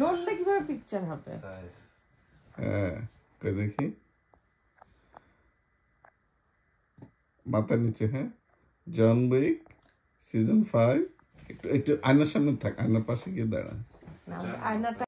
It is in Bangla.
নড়লে কিভাবে পিকচার হবে হ্যাঁ দেখি মাথার নিচে হ্যাঁ জন উইক সিজন ফাইভ একটু একটু আয়নার সামনে থাক আয়নার পাশে গিয়ে দাঁড়ান আয়নাটা